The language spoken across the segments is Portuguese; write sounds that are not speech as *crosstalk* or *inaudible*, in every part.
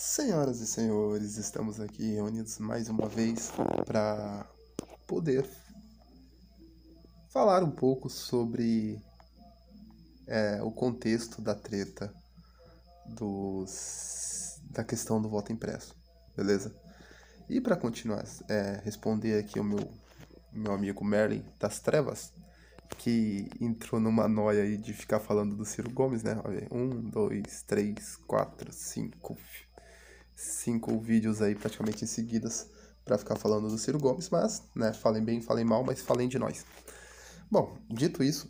Senhoras e senhores, estamos aqui reunidos mais uma vez para poder falar um pouco sobre é, o contexto da treta dos, da questão do voto impresso, beleza? E para continuar, é, responder aqui o meu, meu amigo Merlin das Trevas, que entrou numa noia aí de ficar falando do Ciro Gomes, né? Um, dois, três, quatro, cinco cinco vídeos aí praticamente em seguidas para ficar falando do Ciro Gomes, mas, né, falem bem, falem mal, mas falem de nós. Bom, dito isso,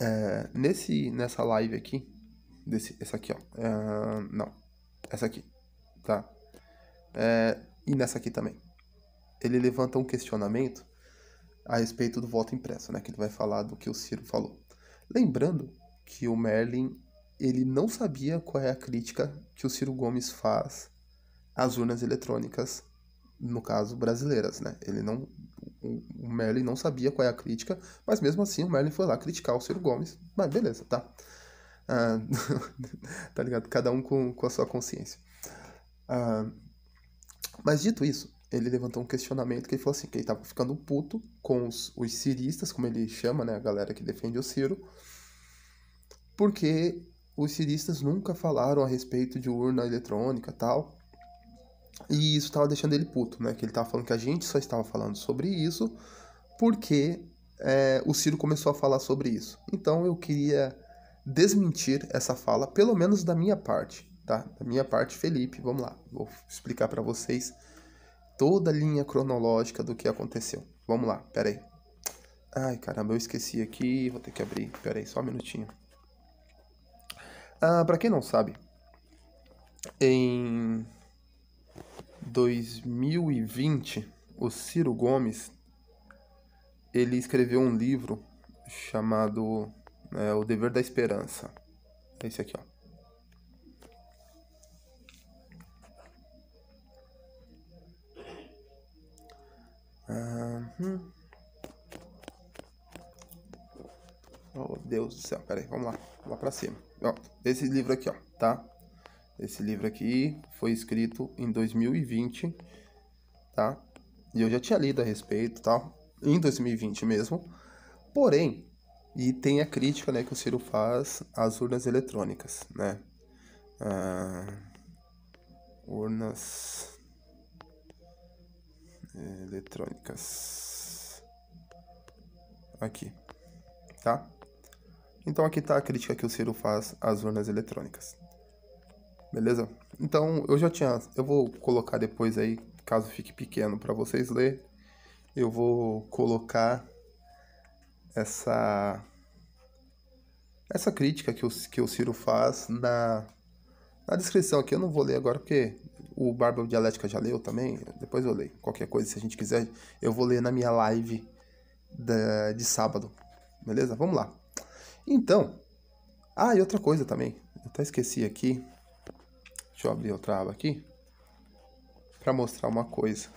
é, nesse, nessa live aqui, desse, essa aqui, ó, é, não, essa aqui, tá? É, e nessa aqui também. Ele levanta um questionamento a respeito do voto impresso, né, que ele vai falar do que o Ciro falou. Lembrando que o Merlin ele não sabia qual é a crítica que o Ciro Gomes faz às urnas eletrônicas, no caso brasileiras, né? Ele não, o Merlin não sabia qual é a crítica, mas mesmo assim o Merlin foi lá criticar o Ciro Gomes, mas beleza, tá? Ah, *laughs* tá ligado? Cada um com, com a sua consciência. Ah, mas dito isso, ele levantou um questionamento que ele falou assim, que ele tava ficando puto com os, os ciristas, como ele chama, né, a galera que defende o Ciro, porque os ciristas nunca falaram a respeito de urna eletrônica tal. E isso estava deixando ele puto, né? Que ele estava falando que a gente só estava falando sobre isso porque é, o Ciro começou a falar sobre isso. Então eu queria desmentir essa fala, pelo menos da minha parte, tá? Da minha parte, Felipe, vamos lá. Vou explicar para vocês toda a linha cronológica do que aconteceu. Vamos lá, peraí. Ai, caramba, eu esqueci aqui, vou ter que abrir. Peraí, só um minutinho. Ah, para quem não sabe, em 2020, o Ciro Gomes ele escreveu um livro chamado é, O Dever da Esperança. É esse aqui, ó. Uhum. Oh, Deus do céu, peraí, vamos lá, vamos lá pra cima ó, livro aqui, ó, tá? Esse livro aqui foi escrito em 2020, tá? E eu já tinha lido a respeito, tal, tá? em 2020 mesmo. Porém, e tem a crítica, né, que o Ciro faz às urnas eletrônicas, né? Ah, urnas eletrônicas aqui, tá? Então aqui está a crítica que o Ciro faz às urnas eletrônicas. Beleza? Então eu já tinha, eu vou colocar depois aí, caso fique pequeno para vocês ler, eu vou colocar essa essa crítica que o, que o Ciro faz na, na descrição aqui. Eu não vou ler agora porque o Barba Dialética já leu também. Depois eu leio. Qualquer coisa, se a gente quiser, eu vou ler na minha live da, de sábado. Beleza? Vamos lá. Então, ah, e outra coisa também. Eu até esqueci aqui. Deixa eu abrir outra aba aqui. para mostrar uma coisa.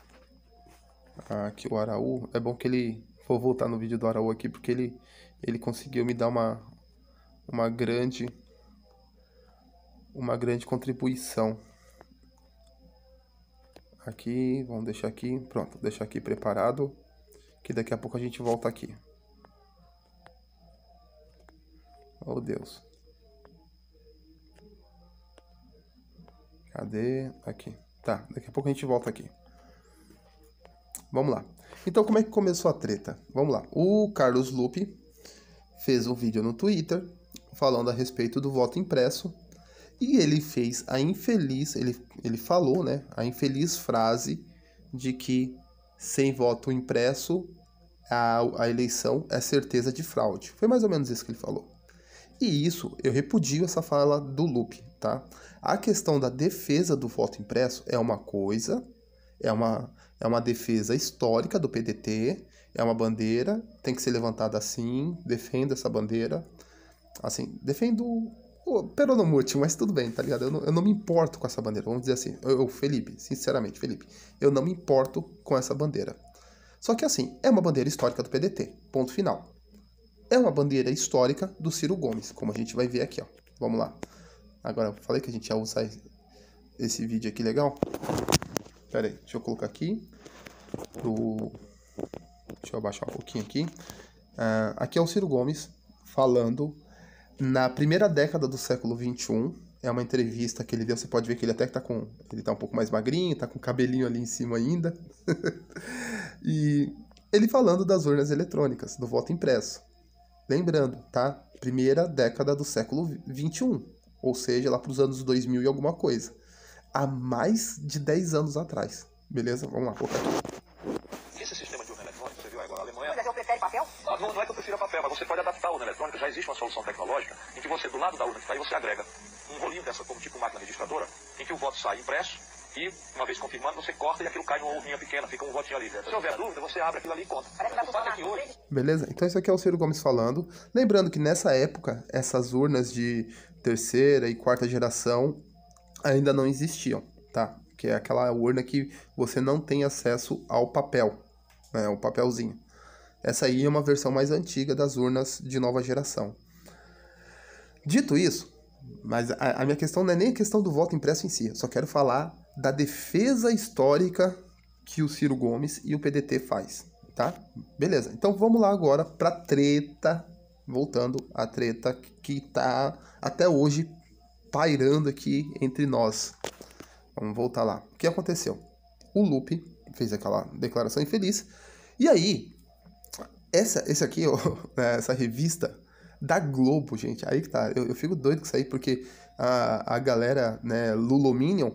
Ah, que o Araú. É bom que ele. Vou voltar no vídeo do Araú aqui porque ele, ele conseguiu me dar uma, uma grande. Uma grande contribuição. Aqui, vamos deixar aqui. Pronto, deixar aqui preparado. Que daqui a pouco a gente volta aqui. Oh Deus. Cadê? Aqui. Tá, daqui a pouco a gente volta aqui. Vamos lá. Então, como é que começou a treta? Vamos lá. O Carlos Lupe fez um vídeo no Twitter falando a respeito do voto impresso e ele fez a infeliz, ele, ele falou, né, a infeliz frase de que sem voto impresso a, a eleição é certeza de fraude. Foi mais ou menos isso que ele falou. E isso, eu repudio essa fala do Lupe, tá? A questão da defesa do voto impresso é uma coisa, é uma, é uma defesa histórica do PDT, é uma bandeira, tem que ser levantada assim, defenda essa bandeira. Assim, defendo o peronomute, mas tudo bem, tá ligado? Eu não, eu não me importo com essa bandeira, vamos dizer assim. eu, Felipe, sinceramente, Felipe, eu não me importo com essa bandeira. Só que assim, é uma bandeira histórica do PDT, ponto final é uma bandeira histórica do Ciro Gomes, como a gente vai ver aqui, ó. Vamos lá. Agora, eu falei que a gente ia usar esse vídeo aqui legal. Pera aí, deixa eu colocar aqui. Pro... Deixa eu abaixar um pouquinho aqui. Uh, aqui é o Ciro Gomes falando na primeira década do século XXI. É uma entrevista que ele deu, você pode ver que ele até tá com... Ele tá um pouco mais magrinho, tá com cabelinho ali em cima ainda. *laughs* e ele falando das urnas eletrônicas, do voto impresso. Lembrando, tá? Primeira década do século 21, ou seja, lá para os anos 2000 e alguma coisa. Há mais de 10 anos atrás. Beleza? Vamos lá, colocar aqui. Esse sistema de urna eletrônica, você viu agora, Alemanha... Mas eu prefiro papel? Ah, não, não é que eu prefira papel, mas você pode adaptar a urna eletrônica. Já existe uma solução tecnológica em que você, do lado da urna que está aí, você agrega um rolinho dessa, como tipo máquina registradora, em que o voto sai impresso e, uma vez confirmando, você corta e aquilo cai numa ovinha pequena, fica um votinho ali. Né? Se houver dúvida, você abre aquilo ali e conta. Hoje... Beleza? Então isso aqui é o Ciro Gomes falando. Lembrando que nessa época, essas urnas de terceira e quarta geração ainda não existiam, tá? Que é aquela urna que você não tem acesso ao papel, né? O papelzinho. Essa aí é uma versão mais antiga das urnas de nova geração. Dito isso, mas a, a minha questão não é nem a questão do voto impresso em si, eu só quero falar da defesa histórica que o Ciro Gomes e o PDT faz, tá? Beleza. Então vamos lá agora para treta, voltando à treta que tá até hoje pairando aqui entre nós. Vamos voltar lá. O que aconteceu? O Lupe fez aquela declaração infeliz. E aí, essa, esse aqui, *laughs* ó, né, essa revista da Globo, gente, aí que tá. Eu, eu fico doido com isso aí, porque a, a galera, né, Lulominion,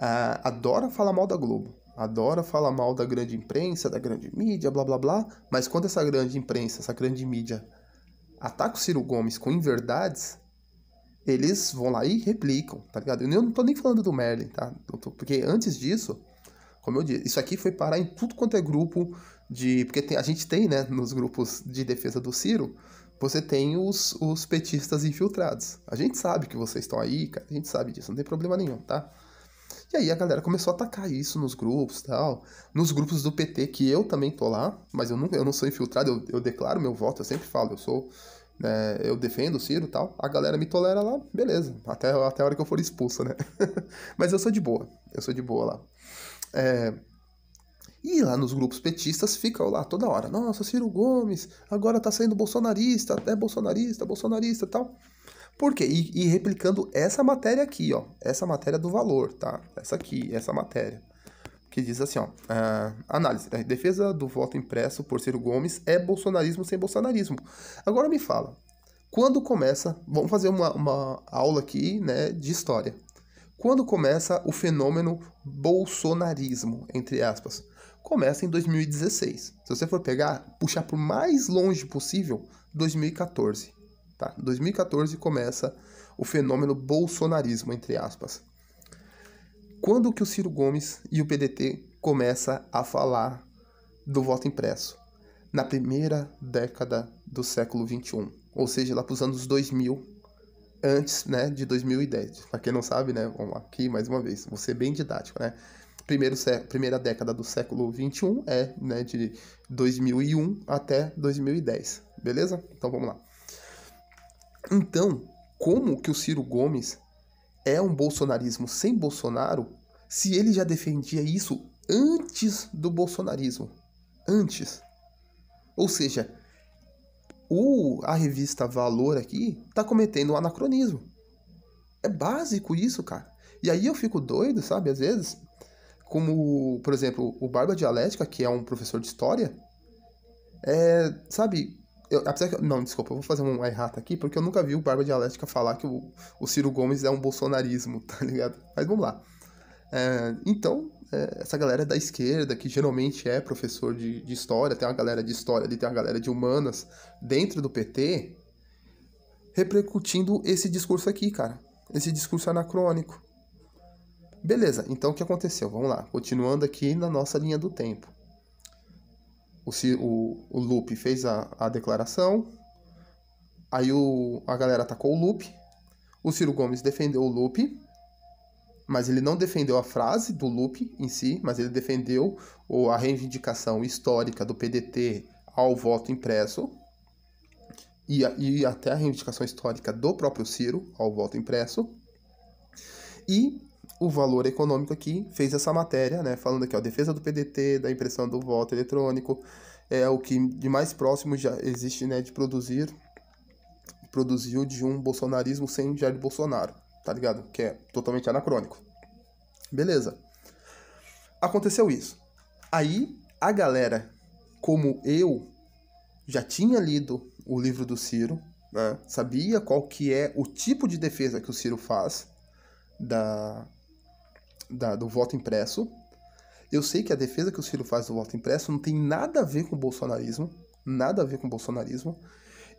ah, adora falar mal da Globo, adora falar mal da grande imprensa, da grande mídia, blá blá blá, mas quando essa grande imprensa, essa grande mídia ataca o Ciro Gomes com inverdades, eles vão lá e replicam, tá ligado? Eu não tô nem falando do Merlin, tá? Porque antes disso, como eu disse, isso aqui foi parar em tudo quanto é grupo de. Porque tem, a gente tem, né, nos grupos de defesa do Ciro, você tem os, os petistas infiltrados. A gente sabe que vocês estão aí, cara, a gente sabe disso, não tem problema nenhum, tá? E aí a galera começou a atacar isso nos grupos tal. Nos grupos do PT, que eu também tô lá, mas eu não, eu não sou infiltrado, eu, eu declaro meu voto, eu sempre falo, eu sou. É, eu defendo o Ciro tal, a galera me tolera lá, beleza, até, até a hora que eu for expulso, né? *laughs* Mas eu sou de boa, eu sou de boa lá. É, e lá nos grupos petistas ficam lá toda hora, nossa, Ciro Gomes, agora tá saindo bolsonarista, é bolsonarista, bolsonarista tal. Por quê? E, e replicando essa matéria aqui, ó. Essa matéria do valor, tá? Essa aqui, essa matéria que diz assim, ó, uh, análise, a é, defesa do voto impresso por Ciro Gomes é bolsonarismo sem bolsonarismo. Agora me fala, quando começa, vamos fazer uma, uma aula aqui, né, de história. Quando começa o fenômeno bolsonarismo, entre aspas? Começa em 2016. Se você for pegar, puxar por mais longe possível, 2014. Tá? 2014 começa o fenômeno bolsonarismo, entre aspas. Quando que o Ciro Gomes e o PDT começa a falar do voto impresso? Na primeira década do século XXI, ou seja, lá para os anos 2000, antes né, de 2010. Para quem não sabe, né, vamos aqui mais uma vez, vou ser bem didático, né? Primeiro, primeira década do século XXI é né, de 2001 até 2010, beleza? Então vamos lá. Então, como que o Ciro Gomes é um bolsonarismo sem Bolsonaro se ele já defendia isso antes do bolsonarismo? Antes. Ou seja, o, a revista Valor aqui tá cometendo um anacronismo. É básico isso, cara. E aí eu fico doido, sabe, às vezes, como, por exemplo, o Barba Dialética, que é um professor de história, é, sabe, eu, apesar que, não, desculpa, eu vou fazer um errata aqui, porque eu nunca vi o Barba Dialética falar que o, o Ciro Gomes é um bolsonarismo, *laughs* tá ligado? Mas vamos lá. É, então, é, essa galera da esquerda, que geralmente é professor de, de história, tem uma galera de história ali, tem uma galera de humanas dentro do PT, repercutindo esse discurso aqui, cara. Esse discurso anacrônico. Beleza, então o que aconteceu? Vamos lá, continuando aqui na nossa linha do tempo o, o, o Loop fez a, a declaração, aí o, a galera atacou o Loop, o Ciro Gomes defendeu o Loop, mas ele não defendeu a frase do Loop em si, mas ele defendeu a reivindicação histórica do PDT ao voto impresso, e, e até a reivindicação histórica do próprio Ciro ao voto impresso. E o Valor Econômico aqui fez essa matéria, né, falando aqui, ó, defesa do PDT, da impressão do voto eletrônico, é o que de mais próximo já existe, né, de produzir, produziu de um bolsonarismo sem Jair Bolsonaro, tá ligado? Que é totalmente anacrônico. Beleza. Aconteceu isso. Aí, a galera, como eu, já tinha lido o livro do Ciro, né, sabia qual que é o tipo de defesa que o Ciro faz, da, da, do voto impresso. Eu sei que a defesa que o Ciro faz do voto impresso não tem nada a ver com o bolsonarismo. Nada a ver com o bolsonarismo.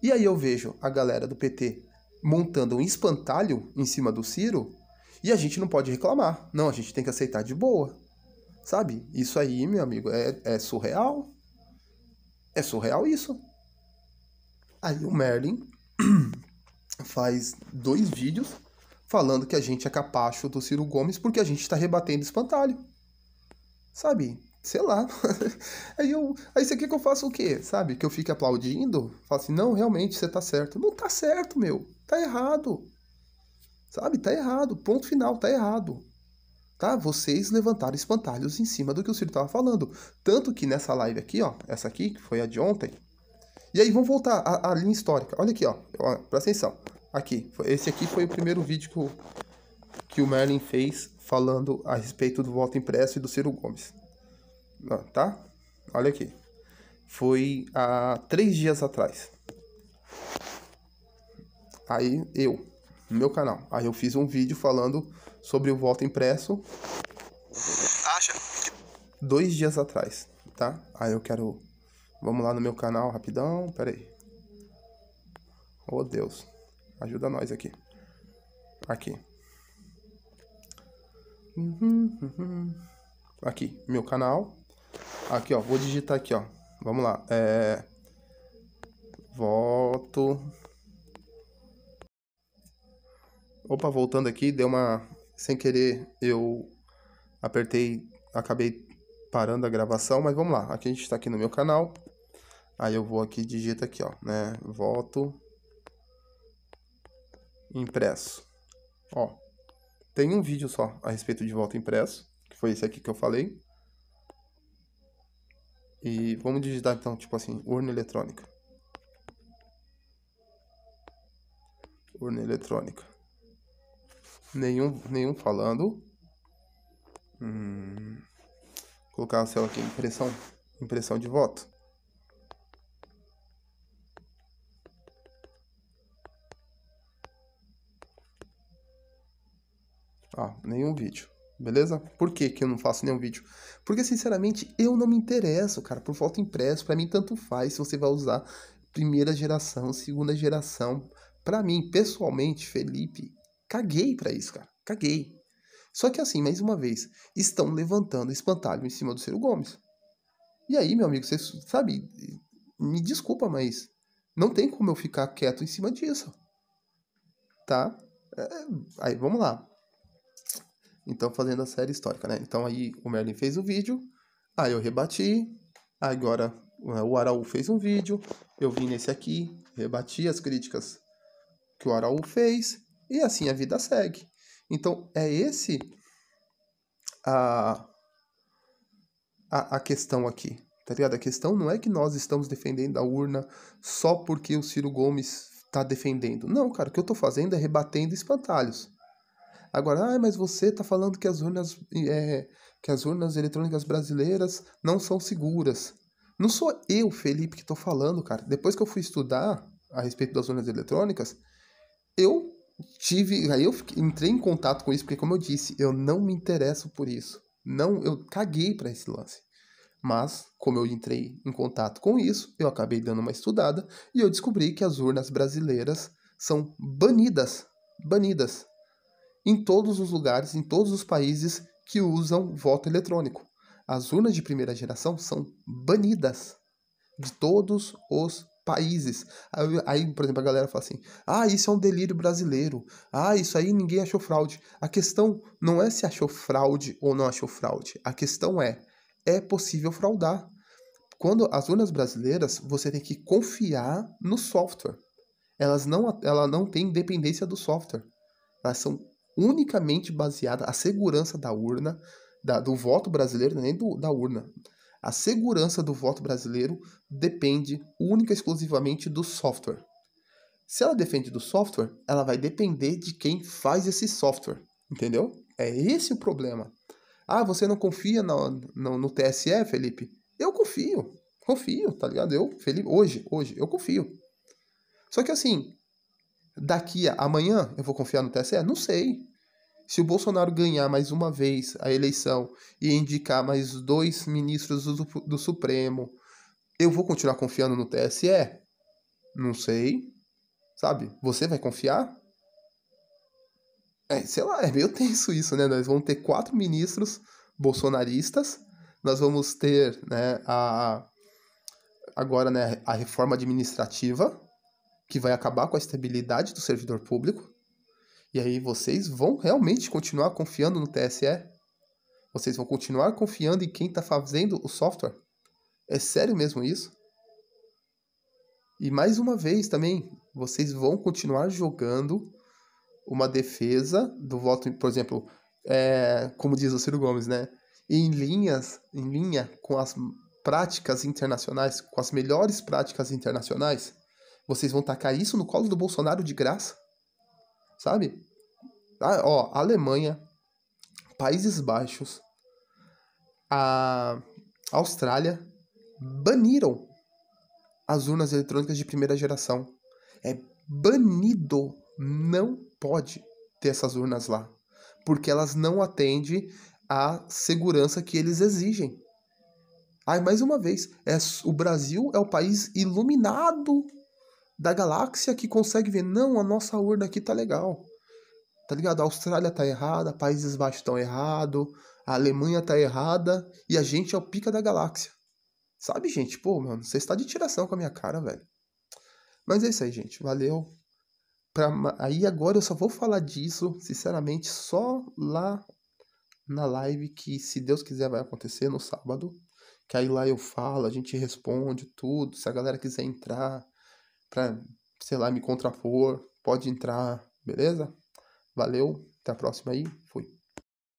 E aí eu vejo a galera do PT montando um espantalho em cima do Ciro e a gente não pode reclamar. Não, a gente tem que aceitar de boa. Sabe? Isso aí, meu amigo, é, é surreal. É surreal isso. Aí o Merlin *clears throat* faz dois vídeos falando que a gente é capacho do Ciro Gomes porque a gente está rebatendo espantalho. Sabe? Sei lá. *laughs* aí, eu, aí você quer que eu faça o quê? Sabe? Que eu fique aplaudindo? Falo assim, não, realmente você tá certo. Não tá certo, meu. Tá errado. Sabe? Tá errado. Ponto final, tá errado. Tá? Vocês levantaram espantalhos em cima do que o Ciro tava falando. Tanto que nessa live aqui, ó, essa aqui, que foi a de ontem. E aí, vamos voltar à, à linha histórica. Olha aqui, ó. ó presta atenção aqui. Esse aqui foi o primeiro vídeo que o, que o Merlin fez falando a respeito do voto impresso e do Ciro Gomes. Tá? Olha aqui. Foi há três dias atrás. Aí eu, no meu canal, aí eu fiz um vídeo falando sobre o voto impresso. Acha? Dois dias atrás, tá? Aí eu quero. Vamos lá no meu canal rapidão, peraí. Oh Deus. Ajuda nós aqui. Aqui. Aqui, meu canal. Aqui, ó. Vou digitar aqui, ó. Vamos lá. É... Opa, voltando aqui, deu uma. Sem querer, eu apertei. Acabei parando a gravação, mas vamos lá. Aqui a gente está aqui no meu canal. Aí eu vou aqui digita aqui, ó, né? Voto impresso. Ó, tem um vídeo só a respeito de voto impresso, que foi esse aqui que eu falei. E vamos digitar então, tipo assim, urna eletrônica. Urna eletrônica. Nenhum, nenhum falando. Hum, colocar a célula aqui, impressão, impressão de voto. tá? Nenhum vídeo. Beleza? Por que, que eu não faço nenhum vídeo? Porque, sinceramente, eu não me interesso, cara, por foto impresso. Para mim, tanto faz se você vai usar primeira geração, segunda geração. Para mim, pessoalmente, Felipe, caguei para isso, cara. Caguei. Só que assim, mais uma vez, estão levantando espantalho em cima do Ciro Gomes. E aí, meu amigo, você sabe, me desculpa, mas não tem como eu ficar quieto em cima disso. Tá? É, é aí, vamos lá. Então, fazendo a série histórica, né? Então, aí o Merlin fez o vídeo, aí eu rebati, agora é, o Araú fez um vídeo, eu vim nesse aqui, rebati as críticas que o Araú fez, e assim a vida segue. Então, é esse a, a, a questão aqui, tá ligado? A questão não é que nós estamos defendendo a urna só porque o Ciro Gomes tá defendendo. Não, cara, o que eu tô fazendo é rebatendo espantalhos. Agora, ah, mas você está falando que as urnas, é, que as urnas eletrônicas brasileiras não são seguras. Não sou eu, Felipe, que estou falando, cara. Depois que eu fui estudar a respeito das urnas eletrônicas, eu tive, aí eu entrei em contato com isso porque como eu disse, eu não me interesso por isso. Não, eu caguei para esse lance. Mas, como eu entrei em contato com isso, eu acabei dando uma estudada e eu descobri que as urnas brasileiras são banidas, banidas em todos os lugares, em todos os países que usam voto eletrônico. As urnas de primeira geração são banidas de todos os países. Aí, por exemplo, a galera fala assim: ah, isso é um delírio brasileiro. Ah, isso aí ninguém achou fraude. A questão não é se achou fraude ou não achou fraude. A questão é: é possível fraudar. Quando as urnas brasileiras, você tem que confiar no software. Elas não, ela não tem dependência do software. Elas são unicamente baseada a segurança da urna, da, do voto brasileiro, nem do, da urna. A segurança do voto brasileiro depende única e exclusivamente do software. Se ela depende do software, ela vai depender de quem faz esse software, entendeu? É esse o problema. Ah, você não confia no, no, no TSE, Felipe? Eu confio, confio, tá ligado? Eu, Felipe, hoje, hoje, eu confio. Só que assim, daqui a amanhã eu vou confiar no TSE? Não sei. Se o Bolsonaro ganhar mais uma vez a eleição e indicar mais dois ministros do, do Supremo, eu vou continuar confiando no TSE? Não sei. Sabe? Você vai confiar? É, sei lá, é meio tenso isso, né? Nós vamos ter quatro ministros bolsonaristas, nós vamos ter, né, a agora, né, a reforma administrativa, que vai acabar com a estabilidade do servidor público. E aí vocês vão realmente continuar confiando no TSE? Vocês vão continuar confiando em quem está fazendo o software? É sério mesmo isso? E mais uma vez também, vocês vão continuar jogando uma defesa do voto, por exemplo, é, como diz o Ciro Gomes, né? Em linhas, em linha com as práticas internacionais, com as melhores práticas internacionais, vocês vão tacar isso no colo do Bolsonaro de graça? Sabe? Ah, ó, Alemanha, Países Baixos, a Austrália baniram as urnas eletrônicas de primeira geração. É banido, não pode ter essas urnas lá, porque elas não atendem à segurança que eles exigem. Ai, mais uma vez, é, o Brasil é o país iluminado da galáxia que consegue ver, não, a nossa urna aqui tá legal. Tá ligado? A Austrália tá errada, Países Baixos estão errado, a Alemanha tá errada e a gente é o pica da galáxia. Sabe, gente? Pô, mano, você está de tiração com a minha cara, velho. Mas é isso aí, gente. Valeu. Pra... Aí agora eu só vou falar disso, sinceramente, só lá na live que, se Deus quiser, vai acontecer no sábado. Que aí lá eu falo, a gente responde tudo. Se a galera quiser entrar, para, sei lá, me contrapor, pode entrar, beleza? Valeu, até a próxima aí, fui.